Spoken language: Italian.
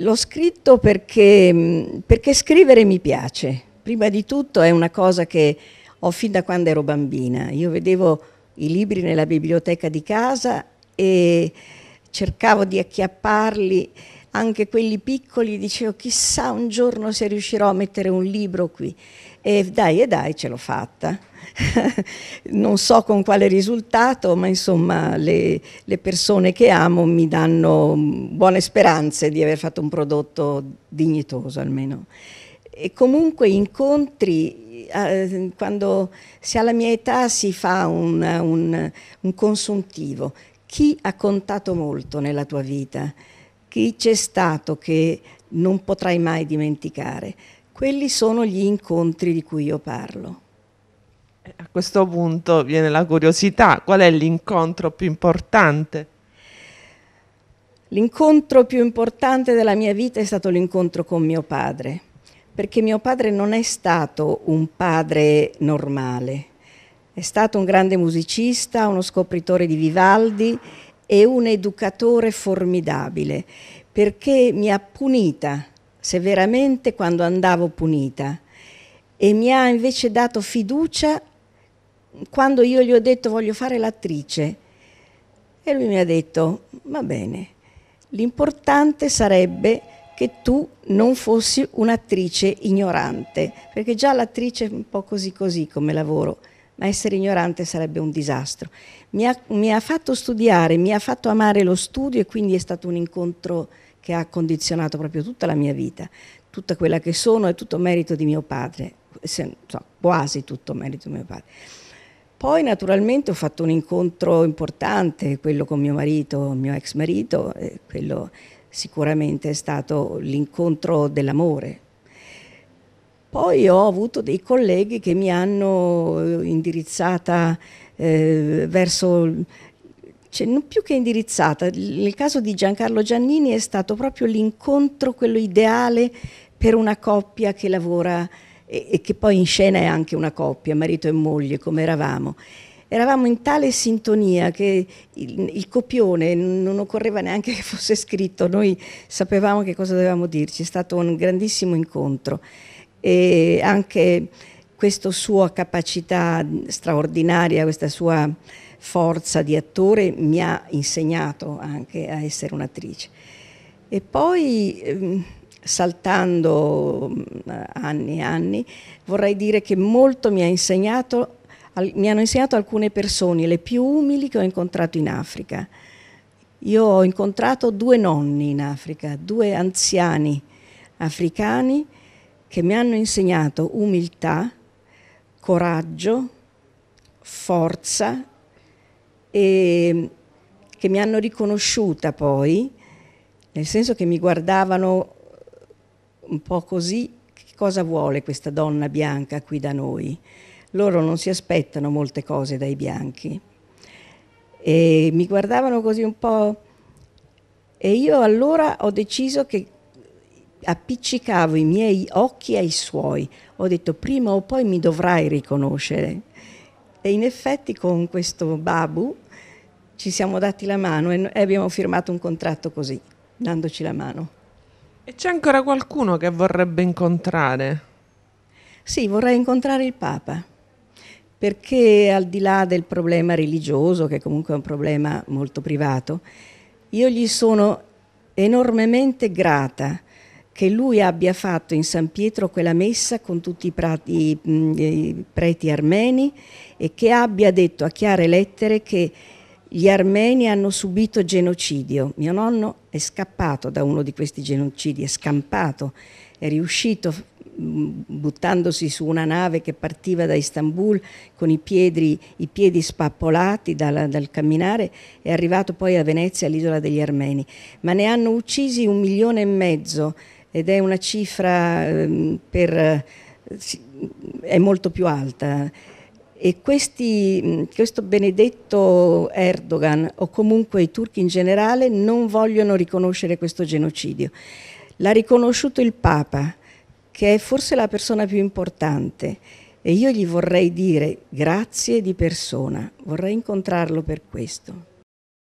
L'ho scritto perché, mm, perché scrivere mi piace. Prima di tutto è una cosa che ho fin da quando ero bambina. Io vedevo i libri nella biblioteca di casa e cercavo di acchiapparli anche quelli piccoli, dicevo chissà un giorno se riuscirò a mettere un libro qui. E dai e dai ce l'ho fatta. non so con quale risultato, ma insomma le, le, persone che amo mi danno buone speranze di aver fatto un prodotto dignitoso almeno. E comunque incontri, eh, quando si ha la mia età si fa un, un, un consuntivo. Chi ha contato molto nella tua vita? chi c'è stato che non potrai mai dimenticare. Quelli sono gli incontri di cui io parlo. Eh, a questo punto viene la curiosità, qual è l'incontro più importante? L'incontro più importante della mia vita è stato l'incontro con mio padre, perché mio padre non è stato un padre normale, è stato un grande musicista, uno scopritore di Vivaldi e un educatore formidabile perché mi ha punita severamente quando andavo punita e mi ha invece dato fiducia quando io gli ho detto voglio fare l'attrice e lui mi ha detto va bene, l'importante sarebbe che tu non fossi un'attrice ignorante, perché già l'attrice è un po' così così come lavoro ma essere ignorante sarebbe un disastro. Mi ha, mi ha fatto studiare, mi ha fatto amare lo studio e quindi è stato un incontro che ha condizionato proprio tutta la mia vita, tutta quella che sono e tutto merito di mio padre, se, so, quasi tutto merito di mio padre. Poi naturalmente ho fatto un incontro importante, quello con mio marito, mio ex marito, e quello sicuramente è stato l'incontro dell'amore, poi ho avuto dei colleghi che mi hanno eh, indirizzata eh, verso, cioè non più che indirizzata, nel caso di Giancarlo Giannini è stato proprio l'incontro, quello ideale per una coppia che lavora e, e che poi in scena è anche una coppia, marito e moglie, come eravamo eravamo in tale sintonia che il, il, copione non occorreva neanche che fosse scritto, noi sapevamo che cosa dovevamo dirci, è stato un grandissimo incontro e anche questa sua capacità straordinaria, questa sua forza di attore mi ha insegnato anche a essere un'attrice. E poi ehm, saltando mm, anni e anni, vorrei dire che molto mi, ha insegnato, mi hanno insegnato alcune persone, le più umili che ho incontrato in Africa. Io ho incontrato due nonni in Africa, due anziani africani che mi hanno insegnato umiltà, coraggio, forza e mm, che mi hanno riconosciuta poi, nel senso che mi guardavano mm, un po' così, che cosa vuole questa donna bianca qui da noi? Loro non si aspettano molte cose dai bianchi. E mi guardavano così un po' e io allora ho deciso che appiccicavo i miei occhi ai suoi. Ho detto prima o poi mi dovrai riconoscere. E in effetti con questo Babu ci siamo dati la mano e abbiamo firmato un contratto così, dandoci la mano. E c'è ancora qualcuno che vorrebbe incontrare? Sì, vorrei incontrare il Papa, perché al di là del problema religioso, che comunque è un problema molto privato, io gli sono enormemente grata che lui abbia fatto in San Pietro quella messa con tutti i, prati, i preti armeni e che abbia detto a chiare lettere che gli armeni hanno subito genocidio. Mio nonno è scappato da uno di questi genocidi, è scampato, è riuscito buttandosi su una nave che partiva da Istanbul con i piedi, i piedi spappolati dal, dal, camminare, è arrivato poi a Venezia, all'isola degli Armeni, ma ne hanno uccisi un milione e mezzo ed è una cifra ehm, per, è molto più alta. E questi, questo benedetto Erdogan o comunque i turchi in generale non vogliono riconoscere questo genocidio. L'ha riconosciuto il Papa, che è forse la persona più importante e io gli vorrei dire grazie di persona, vorrei incontrarlo per questo.